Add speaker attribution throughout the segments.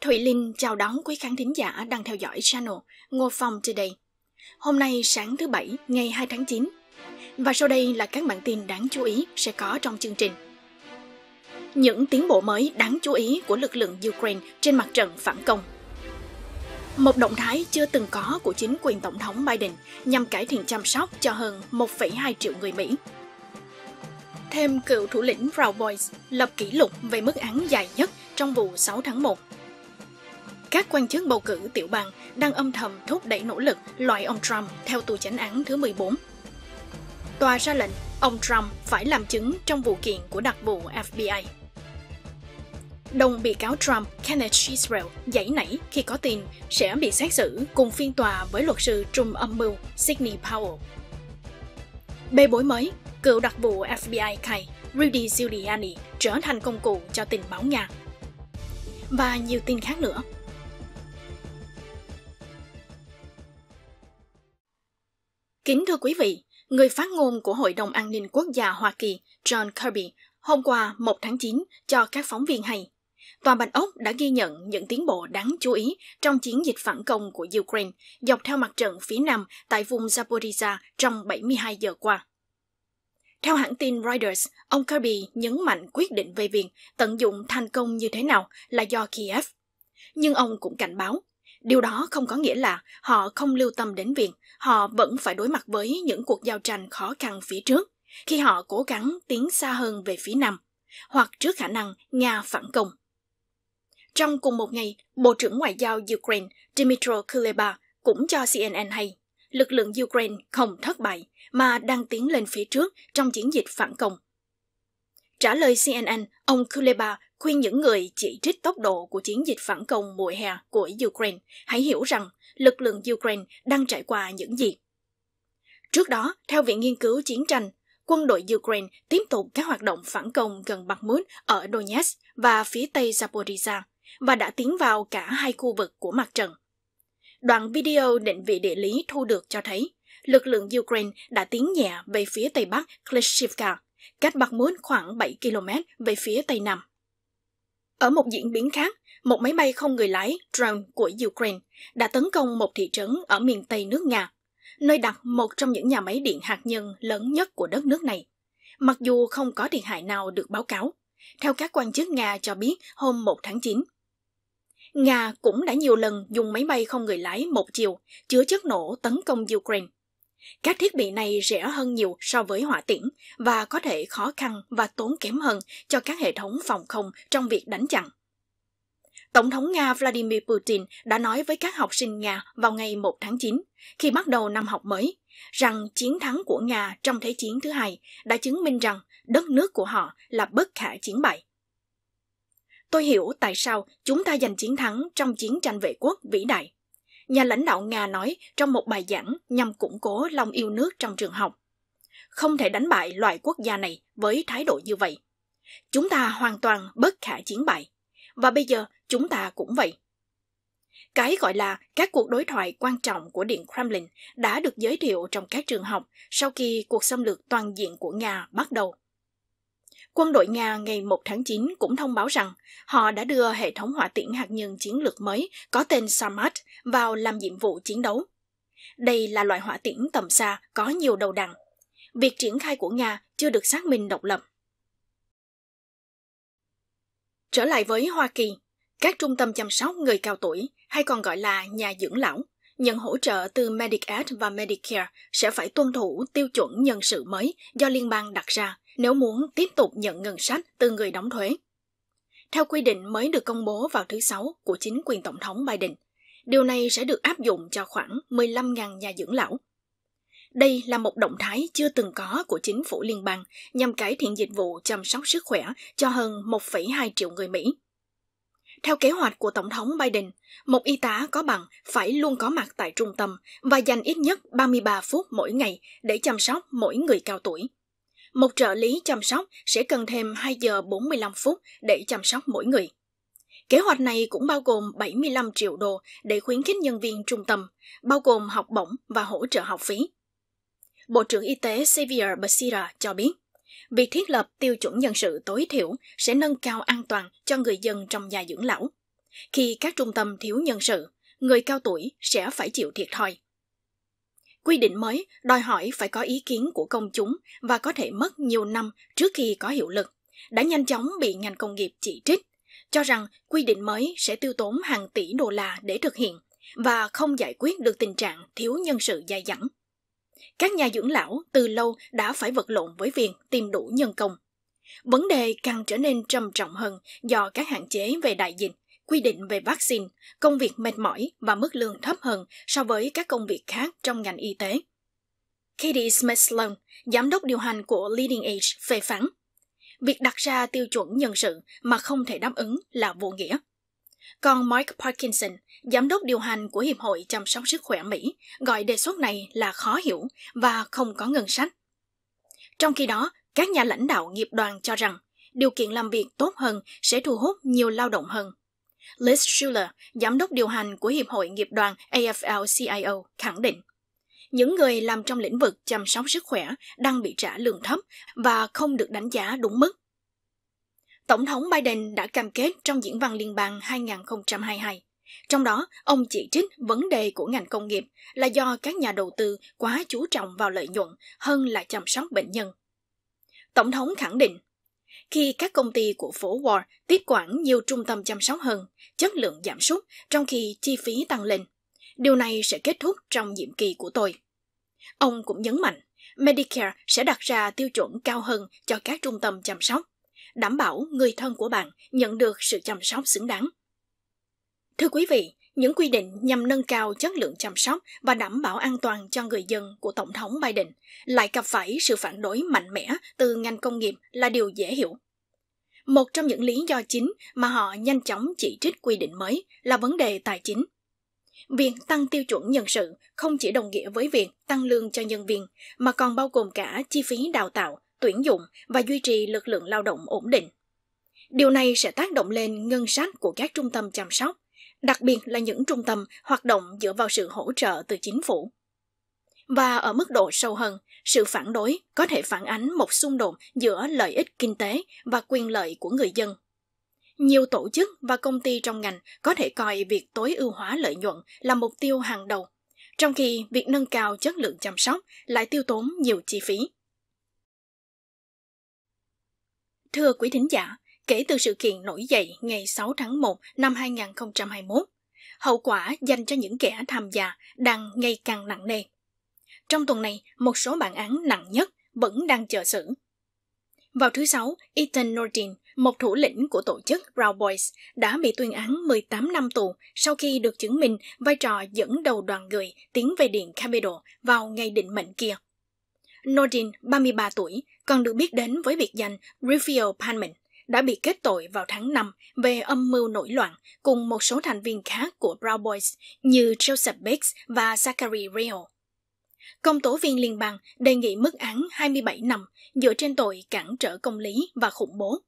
Speaker 1: Thụy Linh chào đón quý khán thính giả đang theo dõi channel Ngô Phong Today. Hôm nay sáng thứ Bảy, ngày 2 tháng 9. Và sau đây là các bản tin đáng chú ý sẽ có trong chương trình. Những tiến bộ mới đáng chú ý của lực lượng Ukraine trên mặt trận phản công. Một động thái chưa từng có của chính quyền Tổng thống Biden nhằm cải thiện chăm sóc cho hơn 1,2 triệu người Mỹ thêm cựu thủ lĩnh Proud Boys lập kỷ lục về mức án dài nhất trong vụ 6 tháng 1 các quan chức bầu cử tiểu bang đang âm thầm thúc đẩy nỗ lực loại ông Trump theo tù chánh án thứ 14. Tòa ra lệnh ông Trump phải làm chứng trong vụ kiện của đặc vụ FBI. Đồng bị cáo Trump Kenneth Israel dãy nảy khi có tin sẽ bị xét xử cùng phiên tòa với luật sư trung âm mưu Sidney Powell. Bê bối mới, cựu đặc vụ FBI khai Rudy Giuliani trở thành công cụ cho tình báo Nga. Và nhiều tin khác nữa. Kính thưa quý vị, người phát ngôn của Hội đồng An ninh Quốc gia Hoa Kỳ John Kirby hôm qua 1 tháng 9 cho các phóng viên hay. Tòa Bạch Ốc đã ghi nhận những tiến bộ đáng chú ý trong chiến dịch phản công của Ukraine dọc theo mặt trận phía Nam tại vùng Zaporizhia trong 72 giờ qua. Theo hãng tin Reuters, ông Kirby nhấn mạnh quyết định về việc tận dụng thành công như thế nào là do Kiev. Nhưng ông cũng cảnh báo Điều đó không có nghĩa là họ không lưu tâm đến việc họ vẫn phải đối mặt với những cuộc giao tranh khó khăn phía trước khi họ cố gắng tiến xa hơn về phía Nam, hoặc trước khả năng Nga phản công. Trong cùng một ngày, Bộ trưởng Ngoại giao Ukraine Dmytro Kuleba cũng cho CNN hay lực lượng Ukraine không thất bại mà đang tiến lên phía trước trong chiến dịch phản công. Trả lời CNN, ông Kuleba khuyên những người chỉ trích tốc độ của chiến dịch phản công mùa hè của Ukraine hãy hiểu rằng lực lượng Ukraine đang trải qua những gì. Trước đó, theo Viện Nghiên cứu Chiến tranh, quân đội Ukraine tiếp tục các hoạt động phản công gần Bakhmut ở Donetsk và phía tây Zaporizhia và đã tiến vào cả hai khu vực của mặt trận. Đoạn video định vị địa lý thu được cho thấy lực lượng Ukraine đã tiến nhẹ về phía tây bắc Klishivka, cách Bakhmut khoảng 7 km về phía tây nam. Ở một diễn biến khác, một máy bay không người lái drone của Ukraine đã tấn công một thị trấn ở miền Tây nước Nga, nơi đặt một trong những nhà máy điện hạt nhân lớn nhất của đất nước này. Mặc dù không có thiệt hại nào được báo cáo, theo các quan chức Nga cho biết hôm 1 tháng 9. Nga cũng đã nhiều lần dùng máy bay không người lái một chiều chứa chất nổ tấn công Ukraine. Các thiết bị này rẻ hơn nhiều so với hỏa tiễn và có thể khó khăn và tốn kém hơn cho các hệ thống phòng không trong việc đánh chặn. Tổng thống Nga Vladimir Putin đã nói với các học sinh Nga vào ngày 1 tháng 9, khi bắt đầu năm học mới, rằng chiến thắng của Nga trong Thế chiến thứ hai đã chứng minh rằng đất nước của họ là bất khả chiến bại. Tôi hiểu tại sao chúng ta giành chiến thắng trong chiến tranh vệ quốc vĩ đại nhà lãnh đạo Nga nói trong một bài giảng nhằm củng cố lòng yêu nước trong trường học. Không thể đánh bại loại quốc gia này với thái độ như vậy. Chúng ta hoàn toàn bất khả chiến bại. Và bây giờ chúng ta cũng vậy. Cái gọi là các cuộc đối thoại quan trọng của Điện Kremlin đã được giới thiệu trong các trường học sau khi cuộc xâm lược toàn diện của Nga bắt đầu. Quân đội Nga ngày 1 tháng 9 cũng thông báo rằng họ đã đưa hệ thống hỏa tiễn hạt nhân chiến lược mới có tên Samad vào làm nhiệm vụ chiến đấu. Đây là loại hỏa tiễn tầm xa có nhiều đầu đằng. Việc triển khai của Nga chưa được xác minh độc lập. Trở lại với Hoa Kỳ, các trung tâm chăm sóc người cao tuổi hay còn gọi là nhà dưỡng lão nhận hỗ trợ từ Medicaid và Medicare sẽ phải tuân thủ tiêu chuẩn nhân sự mới do liên bang đặt ra nếu muốn tiếp tục nhận ngân sách từ người đóng thuế. Theo quy định mới được công bố vào thứ Sáu của chính quyền Tổng thống Biden, điều này sẽ được áp dụng cho khoảng 15.000 nhà dưỡng lão. Đây là một động thái chưa từng có của chính phủ liên bang nhằm cải thiện dịch vụ chăm sóc sức khỏe cho hơn 1,2 triệu người Mỹ. Theo kế hoạch của Tổng thống Biden, một y tá có bằng phải luôn có mặt tại trung tâm và dành ít nhất 33 phút mỗi ngày để chăm sóc mỗi người cao tuổi. Một trợ lý chăm sóc sẽ cần thêm 2 giờ 45 phút để chăm sóc mỗi người. Kế hoạch này cũng bao gồm 75 triệu đô để khuyến khích nhân viên trung tâm, bao gồm học bổng và hỗ trợ học phí. Bộ trưởng Y tế Xavier Becerra cho biết, việc thiết lập tiêu chuẩn nhân sự tối thiểu sẽ nâng cao an toàn cho người dân trong già dưỡng lão. Khi các trung tâm thiếu nhân sự, người cao tuổi sẽ phải chịu thiệt thòi Quy định mới đòi hỏi phải có ý kiến của công chúng và có thể mất nhiều năm trước khi có hiệu lực, đã nhanh chóng bị ngành công nghiệp chỉ trích, cho rằng quy định mới sẽ tiêu tốn hàng tỷ đô la để thực hiện và không giải quyết được tình trạng thiếu nhân sự dài dẳng. Các nhà dưỡng lão từ lâu đã phải vật lộn với việc tìm đủ nhân công. Vấn đề càng trở nên trầm trọng hơn do các hạn chế về đại dịch quy định về vaccine, công việc mệt mỏi và mức lương thấp hơn so với các công việc khác trong ngành y tế. Katie Smith Sloan, giám đốc điều hành của Leading Age, phê phán việc đặt ra tiêu chuẩn nhân sự mà không thể đáp ứng là vô nghĩa. Còn Mike Parkinson, giám đốc điều hành của Hiệp hội Chăm sóc Sức khỏe Mỹ, gọi đề xuất này là khó hiểu và không có ngân sách. Trong khi đó, các nhà lãnh đạo nghiệp đoàn cho rằng điều kiện làm việc tốt hơn sẽ thu hút nhiều lao động hơn. Liz Schuler, giám đốc điều hành của Hiệp hội Nghiệp đoàn AFL-CIO, khẳng định những người làm trong lĩnh vực chăm sóc sức khỏe đang bị trả lương thấp và không được đánh giá đúng mức. Tổng thống Biden đã cam kết trong diễn văn liên bang 2022. Trong đó, ông chỉ trích vấn đề của ngành công nghiệp là do các nhà đầu tư quá chú trọng vào lợi nhuận hơn là chăm sóc bệnh nhân. Tổng thống khẳng định khi các công ty của phố Wall tiếp quản nhiều trung tâm chăm sóc hơn, chất lượng giảm sút trong khi chi phí tăng lên. Điều này sẽ kết thúc trong nhiệm kỳ của tôi. Ông cũng nhấn mạnh, Medicare sẽ đặt ra tiêu chuẩn cao hơn cho các trung tâm chăm sóc, đảm bảo người thân của bạn nhận được sự chăm sóc xứng đáng. Thưa quý vị, những quy định nhằm nâng cao chất lượng chăm sóc và đảm bảo an toàn cho người dân của Tổng thống Biden lại gặp phải sự phản đối mạnh mẽ từ ngành công nghiệp là điều dễ hiểu. Một trong những lý do chính mà họ nhanh chóng chỉ trích quy định mới là vấn đề tài chính. Việc tăng tiêu chuẩn nhân sự không chỉ đồng nghĩa với việc tăng lương cho nhân viên, mà còn bao gồm cả chi phí đào tạo, tuyển dụng và duy trì lực lượng lao động ổn định. Điều này sẽ tác động lên ngân sách của các trung tâm chăm sóc đặc biệt là những trung tâm hoạt động dựa vào sự hỗ trợ từ chính phủ. Và ở mức độ sâu hơn, sự phản đối có thể phản ánh một xung đột giữa lợi ích kinh tế và quyền lợi của người dân. Nhiều tổ chức và công ty trong ngành có thể coi việc tối ưu hóa lợi nhuận là mục tiêu hàng đầu, trong khi việc nâng cao chất lượng chăm sóc lại tiêu tốn nhiều chi phí. Thưa quý thính giả, kể từ sự kiện nổi dậy ngày 6 tháng 1 năm 2021. Hậu quả dành cho những kẻ tham gia đang ngày càng nặng nề. Trong tuần này, một số bản án nặng nhất vẫn đang chờ xử. Vào thứ Sáu, Ethan Nordin, một thủ lĩnh của tổ chức Proud Boys, đã bị tuyên án 18 năm tù sau khi được chứng minh vai trò dẫn đầu đoàn người tiến về Điện Capitol vào ngày định mệnh kia. Nordin, 33 tuổi, còn được biết đến với biệt danh Raphael Panman, đã bị kết tội vào tháng 5 về âm mưu nổi loạn cùng một số thành viên khác của Proud Boys như Joseph Biggs và Zachary Real. Công tố viên liên bang đề nghị mức án 27 năm dựa trên tội cản trở công lý và khủng bố.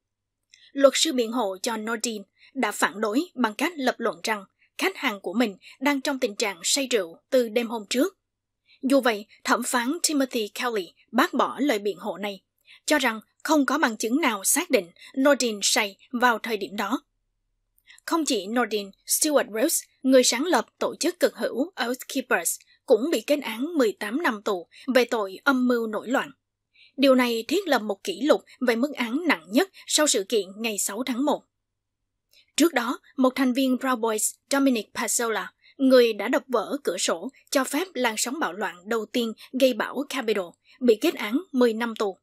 Speaker 1: Luật sư biện hộ cho Nordin đã phản đối bằng cách lập luận rằng khách hàng của mình đang trong tình trạng say rượu từ đêm hôm trước. Dù vậy, thẩm phán Timothy Kelly bác bỏ lời biện hộ này cho rằng không có bằng chứng nào xác định Nordin say vào thời điểm đó. Không chỉ Nordin, Stuart Rose, người sáng lập tổ chức cực hữu Oathkeepers, cũng bị kết án 18 năm tù về tội âm mưu nổi loạn. Điều này thiết lập một kỷ lục về mức án nặng nhất sau sự kiện ngày 6 tháng 1. Trước đó, một thành viên Proud Boys, Dominic Pazzola, người đã đập vỡ cửa sổ cho phép làn sóng bạo loạn đầu tiên gây bão Capitol, bị kết án 10 năm tù.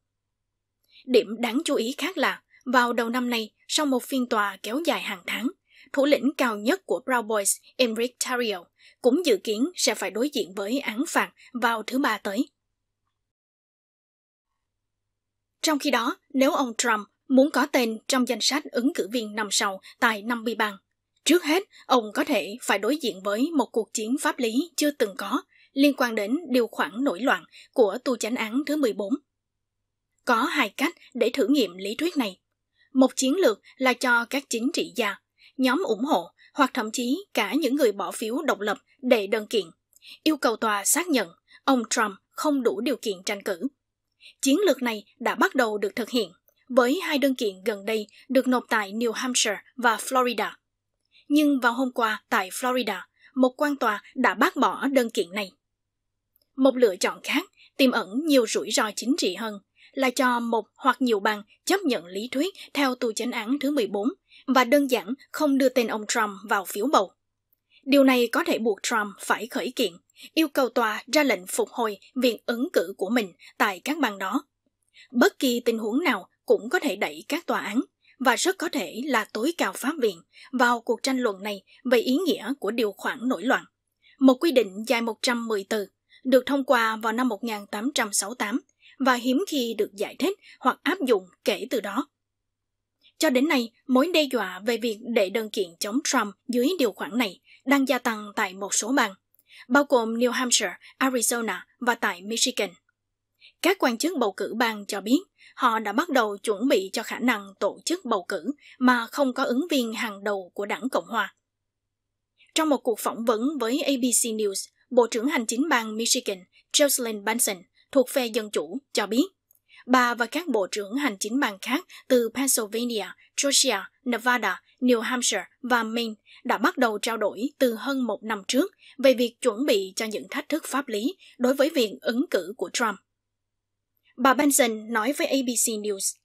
Speaker 1: Điểm đáng chú ý khác là, vào đầu năm nay, sau một phiên tòa kéo dài hàng tháng, thủ lĩnh cao nhất của Proud Boys, Enric Tario, cũng dự kiến sẽ phải đối diện với án phạt vào thứ ba tới. Trong khi đó, nếu ông Trump muốn có tên trong danh sách ứng cử viên năm sau tại 50 bang, trước hết ông có thể phải đối diện với một cuộc chiến pháp lý chưa từng có liên quan đến điều khoản nổi loạn của tu chánh án thứ 14 có hai cách để thử nghiệm lý thuyết này. Một chiến lược là cho các chính trị gia, nhóm ủng hộ hoặc thậm chí cả những người bỏ phiếu độc lập để đơn kiện, yêu cầu tòa xác nhận ông Trump không đủ điều kiện tranh cử. Chiến lược này đã bắt đầu được thực hiện với hai đơn kiện gần đây được nộp tại New Hampshire và Florida. Nhưng vào hôm qua tại Florida, một quan tòa đã bác bỏ đơn kiện này. Một lựa chọn khác tiềm ẩn nhiều rủi ro chính trị hơn là cho một hoặc nhiều bằng chấp nhận lý thuyết theo tù chánh án thứ 14 và đơn giản không đưa tên ông Trump vào phiếu bầu. Điều này có thể buộc Trump phải khởi kiện, yêu cầu tòa ra lệnh phục hồi viện ứng cử của mình tại các bang đó. Bất kỳ tình huống nào cũng có thể đẩy các tòa án và rất có thể là tối cao pháp viện vào cuộc tranh luận này về ý nghĩa của điều khoản nổi loạn. Một quy định dài 110 từ được thông qua vào năm 1868 và hiếm khi được giải thích hoặc áp dụng kể từ đó. Cho đến nay, mối đe dọa về việc đệ đơn kiện chống Trump dưới điều khoản này đang gia tăng tại một số bang, bao gồm New Hampshire, Arizona và tại Michigan. Các quan chức bầu cử bang cho biết họ đã bắt đầu chuẩn bị cho khả năng tổ chức bầu cử mà không có ứng viên hàng đầu của đảng Cộng hòa. Trong một cuộc phỏng vấn với ABC News, Bộ trưởng Hành chính bang Michigan Jocelyn Benson thuộc phe Dân Chủ, cho biết bà và các bộ trưởng hành chính bang khác từ Pennsylvania, Georgia, Nevada, New Hampshire và Maine đã bắt đầu trao đổi từ hơn một năm trước về việc chuẩn bị cho những thách thức pháp lý đối với việc ứng cử của Trump. Bà Benson nói với ABC News,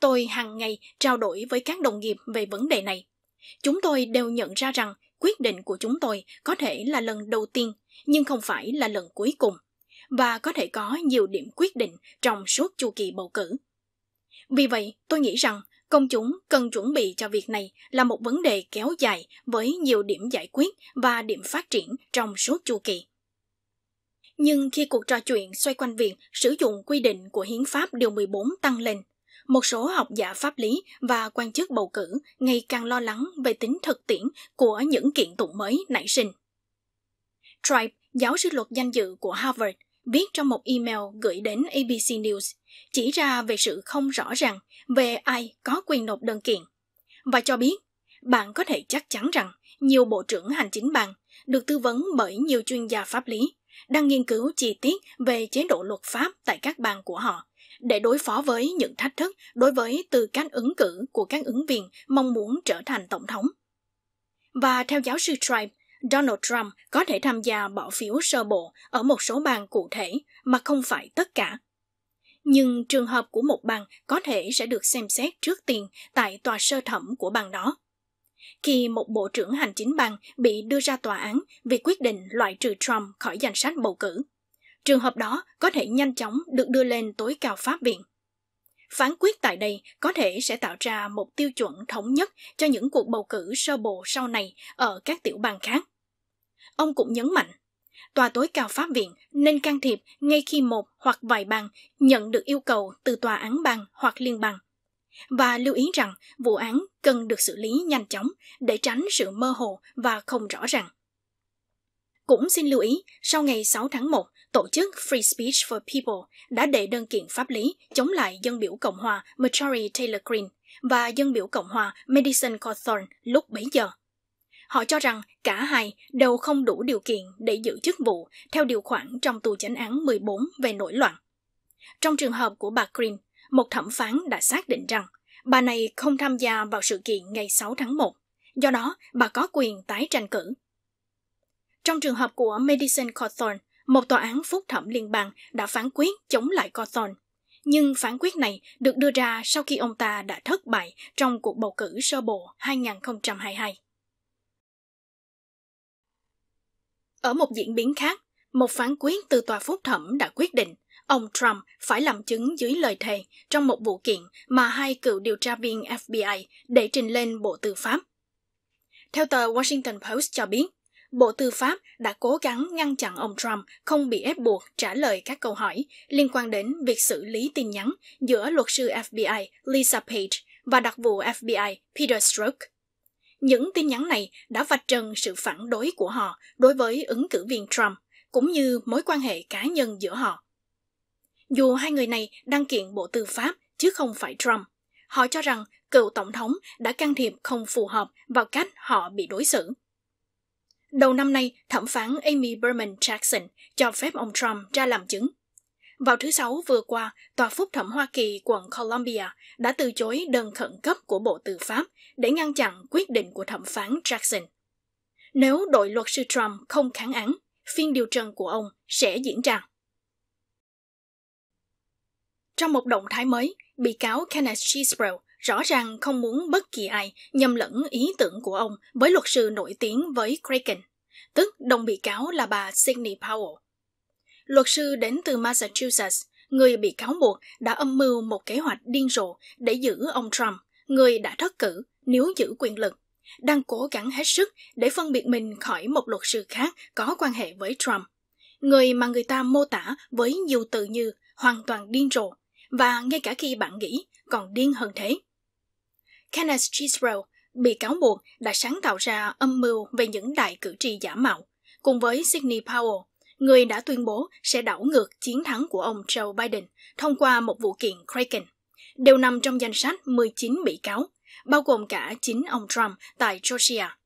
Speaker 1: Tôi hàng ngày trao đổi với các đồng nghiệp về vấn đề này. Chúng tôi đều nhận ra rằng quyết định của chúng tôi có thể là lần đầu tiên, nhưng không phải là lần cuối cùng – và có thể có nhiều điểm quyết định trong suốt chu kỳ bầu cử. Vì vậy, tôi nghĩ rằng công chúng cần chuẩn bị cho việc này là một vấn đề kéo dài với nhiều điểm giải quyết và điểm phát triển trong suốt chu kỳ. Nhưng khi cuộc trò chuyện xoay quanh việc sử dụng quy định của Hiến pháp Điều 14 tăng lên, một số học giả pháp lý và quan chức bầu cử ngày càng lo lắng về tính thực tiễn của những kiện tụng mới nảy sinh. Tribe, giáo sư luật danh dự của Harvard, viết trong một email gửi đến ABC News, chỉ ra về sự không rõ ràng về ai có quyền nộp đơn kiện. Và cho biết, bạn có thể chắc chắn rằng nhiều bộ trưởng hành chính bang được tư vấn bởi nhiều chuyên gia pháp lý đang nghiên cứu chi tiết về chế độ luật pháp tại các bang của họ để đối phó với những thách thức đối với từ cách ứng cử của các ứng viên mong muốn trở thành tổng thống. Và theo giáo sư Tribe, Donald Trump có thể tham gia bỏ phiếu sơ bộ ở một số bang cụ thể mà không phải tất cả. Nhưng trường hợp của một bang có thể sẽ được xem xét trước tiên tại tòa sơ thẩm của bang đó. Khi một bộ trưởng hành chính bang bị đưa ra tòa án vì quyết định loại trừ Trump khỏi danh sách bầu cử, trường hợp đó có thể nhanh chóng được đưa lên tối cao pháp viện. Phán quyết tại đây có thể sẽ tạo ra một tiêu chuẩn thống nhất cho những cuộc bầu cử sơ bộ sau này ở các tiểu bang khác. Ông cũng nhấn mạnh, tòa tối cao pháp viện nên can thiệp ngay khi một hoặc vài bang nhận được yêu cầu từ tòa án bang hoặc liên bang. Và lưu ý rằng vụ án cần được xử lý nhanh chóng để tránh sự mơ hồ và không rõ ràng. Cũng xin lưu ý, sau ngày 6 tháng 1, tổ chức Free Speech for People đã đệ đơn kiện pháp lý chống lại dân biểu Cộng hòa Marjorie Taylor Greene và dân biểu Cộng hòa Madison Cawthorn lúc bấy giờ – Họ cho rằng cả hai đều không đủ điều kiện để giữ chức vụ theo điều khoản trong tù chánh án 14 về nổi loạn. Trong trường hợp của bà Green, một thẩm phán đã xác định rằng bà này không tham gia vào sự kiện ngày 6 tháng 1, do đó bà có quyền tái tranh cử. Trong trường hợp của Madison Cawthorn, một tòa án phúc thẩm liên bang đã phán quyết chống lại Cawthorn. Nhưng phán quyết này được đưa ra sau khi ông ta đã thất bại trong cuộc bầu cử sơ bộ 2022. Ở một diễn biến khác, một phán quyết từ tòa phúc thẩm đã quyết định ông Trump phải làm chứng dưới lời thề trong một vụ kiện mà hai cựu điều tra viên FBI để trình lên Bộ Tư pháp. Theo tờ Washington Post cho biết, Bộ Tư pháp đã cố gắng ngăn chặn ông Trump không bị ép buộc trả lời các câu hỏi liên quan đến việc xử lý tin nhắn giữa luật sư FBI Lisa Page và đặc vụ FBI Peter Strzok. Những tin nhắn này đã vạch trần sự phản đối của họ đối với ứng cử viên Trump, cũng như mối quan hệ cá nhân giữa họ. Dù hai người này đăng kiện Bộ Tư pháp chứ không phải Trump, họ cho rằng cựu tổng thống đã can thiệp không phù hợp vào cách họ bị đối xử. Đầu năm nay, thẩm phán Amy Berman Jackson cho phép ông Trump ra làm chứng vào thứ Sáu vừa qua, Tòa Phúc thẩm Hoa Kỳ quận Columbia đã từ chối đơn khẩn cấp của Bộ Tư pháp để ngăn chặn quyết định của thẩm phán Jackson. Nếu đội luật sư Trump không kháng án, phiên điều trần của ông sẽ diễn ra. Trong một động thái mới, bị cáo Kenneth Chisbrough rõ ràng không muốn bất kỳ ai nhầm lẫn ý tưởng của ông với luật sư nổi tiếng với Kraken, tức đồng bị cáo là bà Sidney Powell, Luật sư đến từ Massachusetts, người bị cáo buộc đã âm mưu một kế hoạch điên rồ để giữ ông Trump, người đã thất cử nếu giữ quyền lực, đang cố gắng hết sức để phân biệt mình khỏi một luật sư khác có quan hệ với Trump. Người mà người ta mô tả với nhiều từ như hoàn toàn điên rồ, và ngay cả khi bạn nghĩ còn điên hơn thế. Kenneth Chiswell bị cáo buộc đã sáng tạo ra âm mưu về những đại cử tri giả mạo, cùng với Sidney Powell, người đã tuyên bố sẽ đảo ngược chiến thắng của ông Joe Biden thông qua một vụ kiện Kraken, đều nằm trong danh sách 19 bị cáo, bao gồm cả chính ông Trump tại Georgia.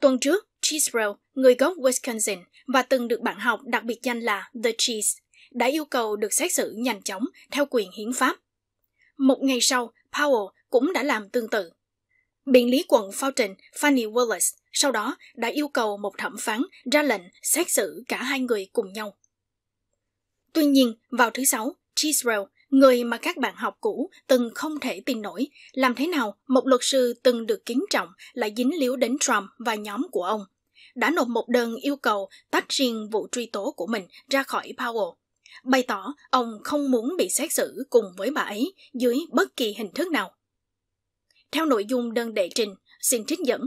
Speaker 1: Tuần trước, Chisrell, người gốc Wisconsin và từng được bạn học đặc biệt danh là The Cheese, đã yêu cầu được xét xử nhanh chóng theo quyền hiến pháp. Một ngày sau, Powell cũng đã làm tương tự. Biện lý quận Fountain Fannie Wallace sau đó đã yêu cầu một thẩm phán ra lệnh xét xử cả hai người cùng nhau. Tuy nhiên, vào thứ Sáu, Chisrael, người mà các bạn học cũ từng không thể tin nổi, làm thế nào một luật sư từng được kính trọng lại dính líu đến Trump và nhóm của ông, đã nộp một đơn yêu cầu tách riêng vụ truy tố của mình ra khỏi Powell bày tỏ ông không muốn bị xét xử cùng với bà ấy dưới bất kỳ hình thức nào. Theo nội dung đơn đệ trình, xin trích dẫn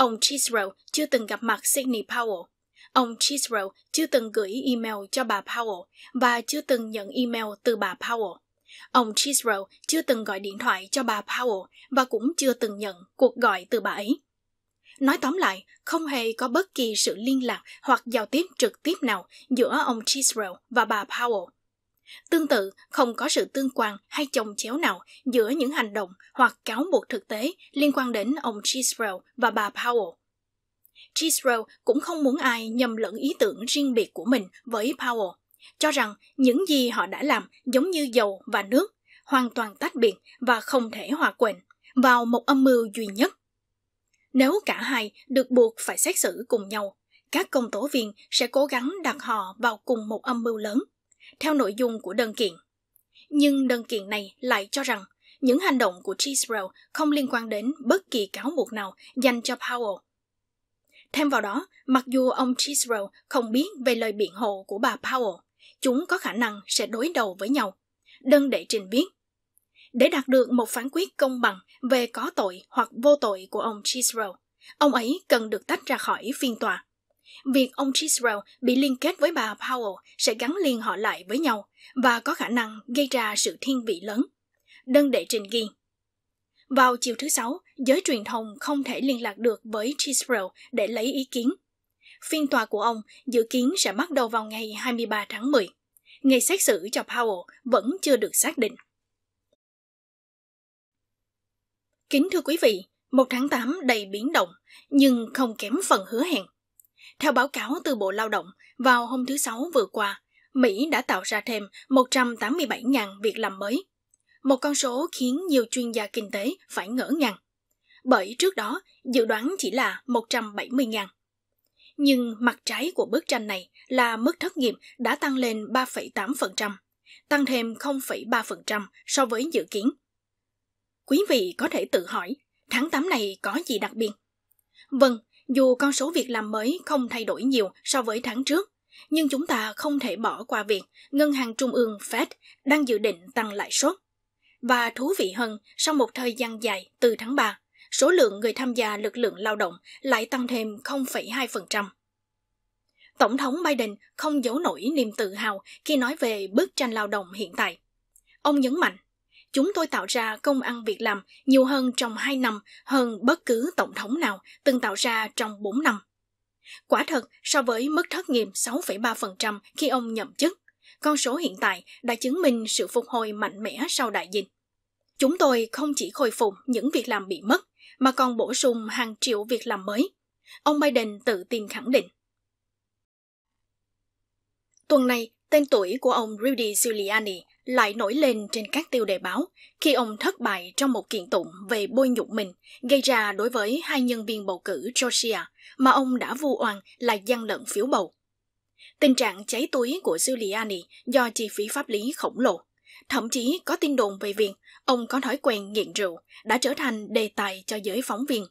Speaker 1: Ông Chiswell chưa từng gặp mặt Sidney Powell. Ông Chiswell chưa từng gửi email cho bà Powell và chưa từng nhận email từ bà Powell. Ông Chiswell chưa từng gọi điện thoại cho bà Powell và cũng chưa từng nhận cuộc gọi từ bà ấy. Nói tóm lại, không hề có bất kỳ sự liên lạc hoặc giao tiếp trực tiếp nào giữa ông Chiswell và bà Powell. Tương tự, không có sự tương quan hay chồng chéo nào giữa những hành động hoặc cáo buộc thực tế liên quan đến ông Chiswell và bà Powell. Chiswell cũng không muốn ai nhầm lẫn ý tưởng riêng biệt của mình với Powell, cho rằng những gì họ đã làm giống như dầu và nước, hoàn toàn tách biệt và không thể hòa quyện vào một âm mưu duy nhất. Nếu cả hai được buộc phải xét xử cùng nhau, các công tố viên sẽ cố gắng đặt họ vào cùng một âm mưu lớn – theo nội dung của đơn kiện. Nhưng đơn kiện này lại cho rằng những hành động của Chiswell không liên quan đến bất kỳ cáo buộc nào dành cho Powell. Thêm vào đó, mặc dù ông Chiswell không biết về lời biện hộ của bà Powell, chúng có khả năng sẽ đối đầu với nhau. Đơn đệ trình viết. Để đạt được một phán quyết công bằng về có tội hoặc vô tội của ông Chiswell, ông ấy cần được tách ra khỏi phiên tòa. Việc ông Chiswell bị liên kết với bà Powell sẽ gắn liền họ lại với nhau và có khả năng gây ra sự thiên vị lớn. Đơn đệ trình ghi Vào chiều thứ Sáu, giới truyền thông không thể liên lạc được với Chiswell để lấy ý kiến. Phiên tòa của ông dự kiến sẽ bắt đầu vào ngày 23 tháng 10. Ngày xét xử cho Powell vẫn chưa được xác định. Kính thưa quý vị, một tháng 8 đầy biến động, nhưng không kém phần hứa hẹn. Theo báo cáo từ Bộ Lao động, vào hôm thứ Sáu vừa qua, Mỹ đã tạo ra thêm 187.000 việc làm mới. Một con số khiến nhiều chuyên gia kinh tế phải ngỡ ngàng. Bởi trước đó, dự đoán chỉ là 170.000. Nhưng mặt trái của bức tranh này là mức thất nghiệp đã tăng lên 3,8%, tăng thêm 0,3% so với dự kiến. Quý vị có thể tự hỏi, tháng 8 này có gì đặc biệt? Vâng, dù con số việc làm mới không thay đổi nhiều so với tháng trước, nhưng chúng ta không thể bỏ qua việc Ngân hàng Trung ương Fed đang dự định tăng lãi suất. Và thú vị hơn, sau một thời gian dài từ tháng 3, số lượng người tham gia lực lượng lao động lại tăng thêm 0,2%. Tổng thống Biden không giấu nổi niềm tự hào khi nói về bức tranh lao động hiện tại. Ông nhấn mạnh, Chúng tôi tạo ra công ăn việc làm nhiều hơn trong 2 năm hơn bất cứ tổng thống nào từng tạo ra trong 4 năm. Quả thật, so với mức thất nghiệp 6,3% khi ông nhậm chức, con số hiện tại đã chứng minh sự phục hồi mạnh mẽ sau đại dịch. Chúng tôi không chỉ khôi phục những việc làm bị mất, mà còn bổ sung hàng triệu việc làm mới. Ông Biden tự tin khẳng định. Tuần này, tên tuổi của ông Rudy Giuliani lại nổi lên trên các tiêu đề báo khi ông thất bại trong một kiện tụng về bôi nhục mình gây ra đối với hai nhân viên bầu cử Georgia mà ông đã vu oan là gian lận phiếu bầu. Tình trạng cháy túi của Giuliani do chi phí pháp lý khổng lồ. Thậm chí có tin đồn về việc ông có thói quen nghiện rượu đã trở thành đề tài cho giới phóng viên.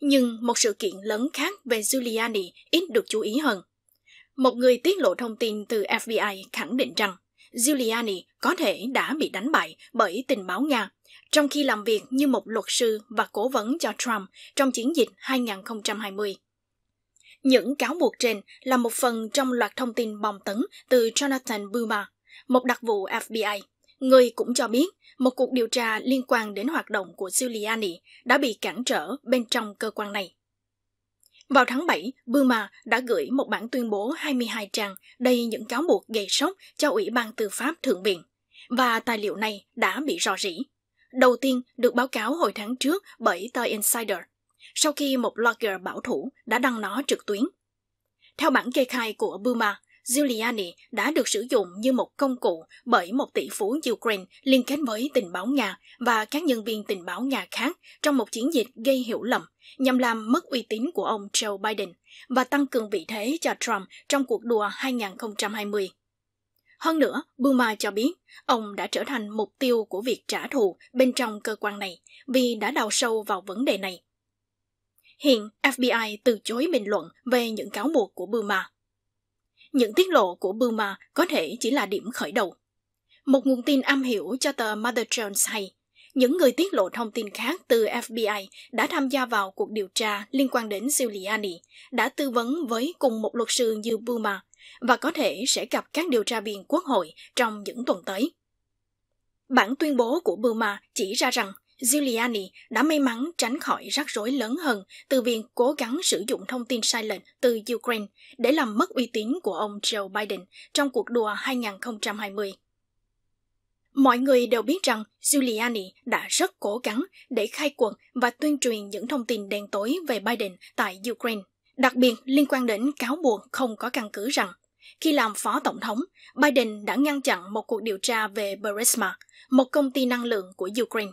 Speaker 1: Nhưng một sự kiện lớn khác về Giuliani ít được chú ý hơn. Một người tiết lộ thông tin từ FBI khẳng định rằng Giuliani có thể đã bị đánh bại bởi tình báo Nga, trong khi làm việc như một luật sư và cố vấn cho Trump trong chiến dịch 2020. Những cáo buộc trên là một phần trong loạt thông tin bom tấn từ Jonathan Buma, một đặc vụ FBI. Người cũng cho biết một cuộc điều tra liên quan đến hoạt động của Giuliani đã bị cản trở bên trong cơ quan này. Vào tháng 7, Burma đã gửi một bản tuyên bố 22 trang đầy những cáo buộc gây sốc cho Ủy ban Tư pháp Thượng viện, và tài liệu này đã bị rò rỉ. Đầu tiên được báo cáo hồi tháng trước bởi tờ Insider, sau khi một blogger bảo thủ đã đăng nó trực tuyến. Theo bản kê khai của Burma, Giuliani đã được sử dụng như một công cụ bởi một tỷ phú Ukraine liên kết với tình báo Nga và các nhân viên tình báo Nga khác trong một chiến dịch gây hiểu lầm nhằm làm mất uy tín của ông Joe Biden và tăng cường vị thế cho Trump trong cuộc đua 2020. Hơn nữa, Buma cho biết ông đã trở thành mục tiêu của việc trả thù bên trong cơ quan này vì đã đào sâu vào vấn đề này. Hiện, FBI từ chối bình luận về những cáo buộc của Buma những tiết lộ của Burma có thể chỉ là điểm khởi đầu. Một nguồn tin am hiểu cho tờ Mother Jones hay, những người tiết lộ thông tin khác từ FBI đã tham gia vào cuộc điều tra liên quan đến Giuliani, đã tư vấn với cùng một luật sư như Burma và có thể sẽ gặp các điều tra viên quốc hội trong những tuần tới. Bản tuyên bố của Burma chỉ ra rằng Giuliani đã may mắn tránh khỏi rắc rối lớn hơn từ việc cố gắng sử dụng thông tin sai lệch từ Ukraine để làm mất uy tín của ông Joe Biden trong cuộc đua 2020. Mọi người đều biết rằng Giuliani đã rất cố gắng để khai quật và tuyên truyền những thông tin đen tối về Biden tại Ukraine, đặc biệt liên quan đến cáo buộc không có căn cứ rằng khi làm phó tổng thống, Biden đã ngăn chặn một cuộc điều tra về Burisma, một công ty năng lượng của Ukraine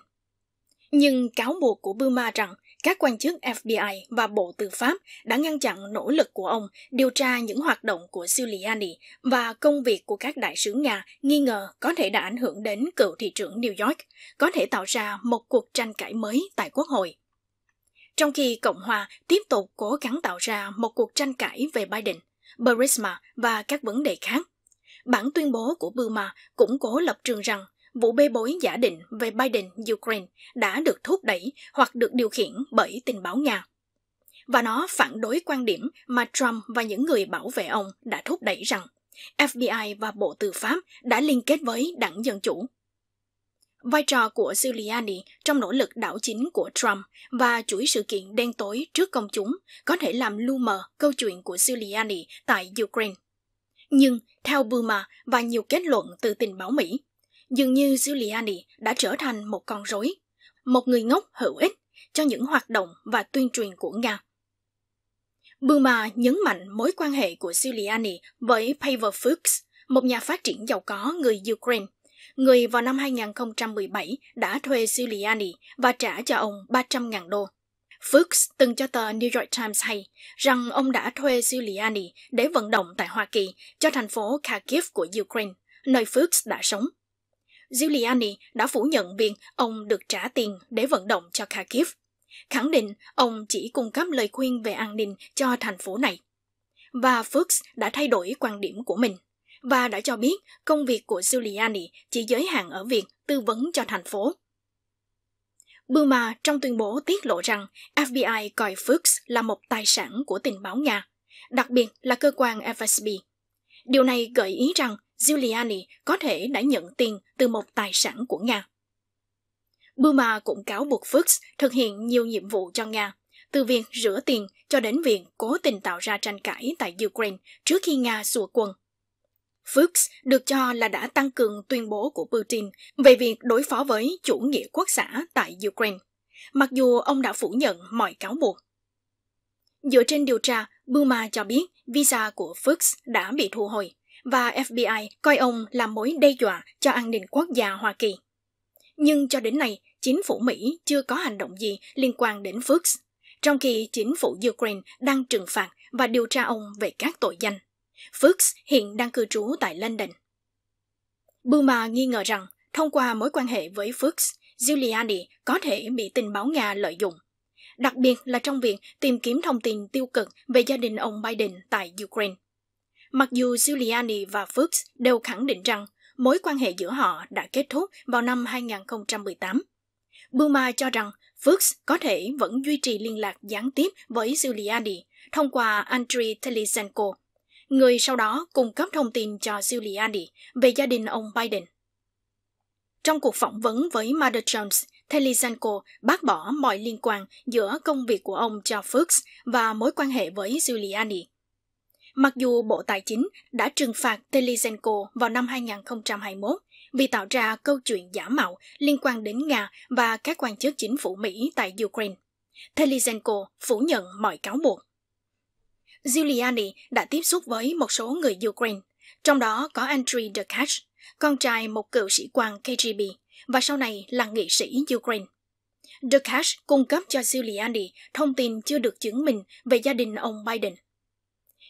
Speaker 1: nhưng cáo buộc của Burma rằng các quan chức FBI và Bộ Tư pháp đã ngăn chặn nỗ lực của ông điều tra những hoạt động của Giuliani và công việc của các đại sứ Nga nghi ngờ có thể đã ảnh hưởng đến cựu thị trưởng New York, có thể tạo ra một cuộc tranh cãi mới tại Quốc hội. Trong khi Cộng hòa tiếp tục cố gắng tạo ra một cuộc tranh cãi về Biden, Burisma và các vấn đề khác, bản tuyên bố của Burma cũng cố lập trường rằng vụ bê bối giả định về Biden, Ukraine đã được thúc đẩy hoặc được điều khiển bởi tình báo Nga. Và nó phản đối quan điểm mà Trump và những người bảo vệ ông đã thúc đẩy rằng FBI và Bộ Tư pháp đã liên kết với đảng Dân Chủ. Vai trò của Giuliani trong nỗ lực đảo chính của Trump và chuỗi sự kiện đen tối trước công chúng có thể làm lu mờ câu chuyện của Giuliani tại Ukraine. Nhưng, theo Buma và nhiều kết luận từ tình báo Mỹ, Dường như Giuliani đã trở thành một con rối, một người ngốc hữu ích cho những hoạt động và tuyên truyền của Nga. Burma nhấn mạnh mối quan hệ của Giuliani với Pavel Fuchs, một nhà phát triển giàu có người Ukraine, người vào năm 2017 đã thuê Giuliani và trả cho ông 300.000 đô. Fuchs từng cho tờ New York Times hay rằng ông đã thuê Giuliani để vận động tại Hoa Kỳ cho thành phố Kharkiv của Ukraine, nơi Fuchs đã sống. Giuliani đã phủ nhận việc ông được trả tiền để vận động cho Kharkiv, khẳng định ông chỉ cung cấp lời khuyên về an ninh cho thành phố này. Và Fuchs đã thay đổi quan điểm của mình và đã cho biết công việc của Giuliani chỉ giới hạn ở việc tư vấn cho thành phố. Burma trong tuyên bố tiết lộ rằng FBI coi Fuchs là một tài sản của tình báo Nga, đặc biệt là cơ quan FSB. Điều này gợi ý rằng Giuliani có thể đã nhận tiền từ một tài sản của Nga. Burma cũng cáo buộc Fuchs thực hiện nhiều nhiệm vụ cho Nga, từ việc rửa tiền cho đến việc cố tình tạo ra tranh cãi tại Ukraine trước khi Nga xua quân. Fuchs được cho là đã tăng cường tuyên bố của Putin về việc đối phó với chủ nghĩa quốc xã tại Ukraine, mặc dù ông đã phủ nhận mọi cáo buộc. Dựa trên điều tra, Burma cho biết visa của Fuchs đã bị thu hồi, và FBI coi ông là mối đe dọa cho an ninh quốc gia Hoa Kỳ. Nhưng cho đến nay, chính phủ Mỹ chưa có hành động gì liên quan đến Fuchs, trong khi chính phủ Ukraine đang trừng phạt và điều tra ông về các tội danh. Fuchs hiện đang cư trú tại London. Burma nghi ngờ rằng, thông qua mối quan hệ với Fuchs, Giuliani có thể bị tình báo Nga lợi dụng, đặc biệt là trong việc tìm kiếm thông tin tiêu cực về gia đình ông Biden tại Ukraine. Mặc dù Giuliani và Fuchs đều khẳng định rằng mối quan hệ giữa họ đã kết thúc vào năm 2018. Burma cho rằng Fuchs có thể vẫn duy trì liên lạc gián tiếp với Giuliani thông qua Andriy Telisenko, người sau đó cung cấp thông tin cho Giuliani về gia đình ông Biden. Trong cuộc phỏng vấn với Mother Jones, Telisenko bác bỏ mọi liên quan giữa công việc của ông cho Fuchs và mối quan hệ với Giuliani. Mặc dù Bộ Tài chính đã trừng phạt Telesenko vào năm 2021 vì tạo ra câu chuyện giả mạo liên quan đến Nga và các quan chức chính phủ Mỹ tại Ukraine, Telesenko phủ nhận mọi cáo buộc. Giuliani đã tiếp xúc với một số người Ukraine, trong đó có Andriy Derkach, con trai một cựu sĩ quan KGB và sau này là nghị sĩ Ukraine. Derkach cung cấp cho Giuliani thông tin chưa được chứng minh về gia đình ông Biden –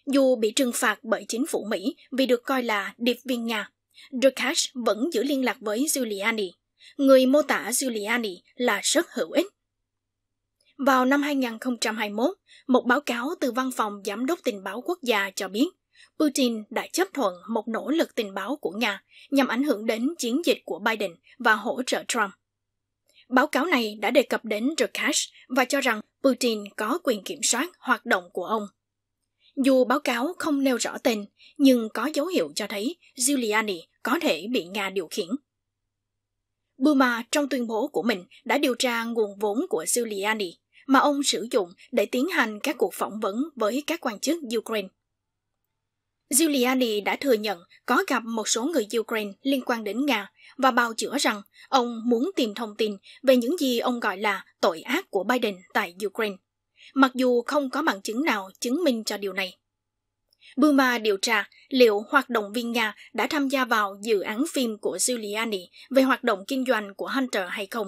Speaker 1: dù bị trừng phạt bởi chính phủ Mỹ vì được coi là điệp viên Nga, Dukash vẫn giữ liên lạc với Giuliani. Người mô tả Giuliani là rất hữu ích. Vào năm 2021, một báo cáo từ Văn phòng Giám đốc Tình báo Quốc gia cho biết Putin đã chấp thuận một nỗ lực tình báo của Nga nhằm ảnh hưởng đến chiến dịch của Biden và hỗ trợ Trump. Báo cáo này đã đề cập đến Drukash và cho rằng Putin có quyền kiểm soát hoạt động của ông. Dù báo cáo không nêu rõ tên, nhưng có dấu hiệu cho thấy Giuliani có thể bị Nga điều khiển. Burma trong tuyên bố của mình đã điều tra nguồn vốn của Giuliani mà ông sử dụng để tiến hành các cuộc phỏng vấn với các quan chức Ukraine. Giuliani đã thừa nhận có gặp một số người Ukraine liên quan đến Nga và bào chữa rằng ông muốn tìm thông tin về những gì ông gọi là tội ác của Biden tại Ukraine mặc dù không có bằng chứng nào chứng minh cho điều này. Burma điều tra liệu hoạt động viên Nga đã tham gia vào dự án phim của Giuliani về hoạt động kinh doanh của Hunter hay không.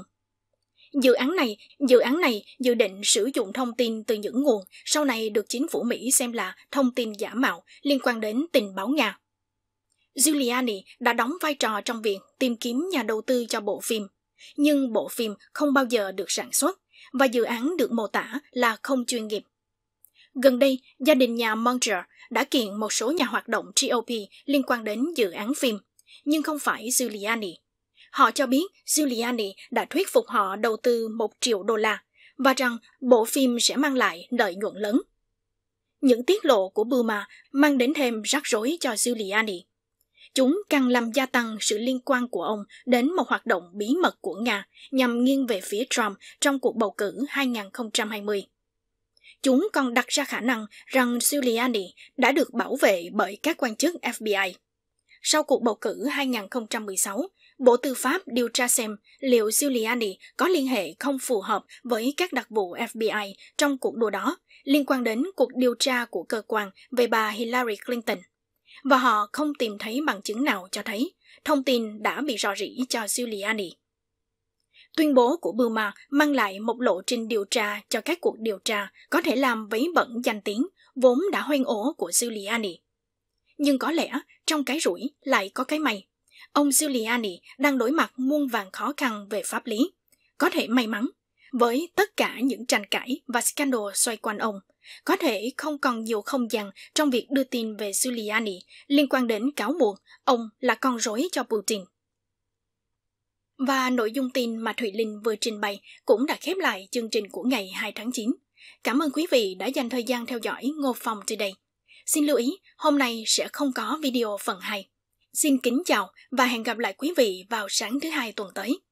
Speaker 1: Dự án này, dự án này dự định sử dụng thông tin từ những nguồn sau này được chính phủ Mỹ xem là thông tin giả mạo liên quan đến tình báo Nga. Giuliani đã đóng vai trò trong việc tìm kiếm nhà đầu tư cho bộ phim, nhưng bộ phim không bao giờ được sản xuất và dự án được mô tả là không chuyên nghiệp. Gần đây, gia đình nhà Munger đã kiện một số nhà hoạt động GOP liên quan đến dự án phim, nhưng không phải Giuliani. Họ cho biết Giuliani đã thuyết phục họ đầu tư 1 triệu đô la và rằng bộ phim sẽ mang lại lợi nhuận lớn. Những tiết lộ của Burma mang đến thêm rắc rối cho Giuliani. Chúng càng làm gia tăng sự liên quan của ông đến một hoạt động bí mật của Nga nhằm nghiêng về phía Trump trong cuộc bầu cử 2020. Chúng còn đặt ra khả năng rằng Giuliani đã được bảo vệ bởi các quan chức FBI. Sau cuộc bầu cử 2016, Bộ Tư pháp điều tra xem liệu Giuliani có liên hệ không phù hợp với các đặc vụ FBI trong cuộc đua đó liên quan đến cuộc điều tra của cơ quan về bà Hillary Clinton và họ không tìm thấy bằng chứng nào cho thấy thông tin đã bị rò rỉ cho Giuliani. Tuyên bố của Burma mang lại một lộ trình điều tra cho các cuộc điều tra có thể làm vấy bẩn danh tiếng vốn đã hoen ổ của Giuliani. Nhưng có lẽ trong cái rủi lại có cái may. Ông Giuliani đang đối mặt muôn vàng khó khăn về pháp lý. Có thể may mắn, với tất cả những tranh cãi và scandal xoay quanh ông có thể không còn nhiều không gian trong việc đưa tin về Giuliani liên quan đến cáo buộc ông là con rối cho Putin. Và nội dung tin mà Thủy Linh vừa trình bày cũng đã khép lại chương trình của ngày 2 tháng 9. Cảm ơn quý vị đã dành thời gian theo dõi Ngô Phòng Today. Xin lưu ý, hôm nay sẽ không có video phần 2. Xin kính chào và hẹn gặp lại quý vị vào sáng thứ hai tuần tới.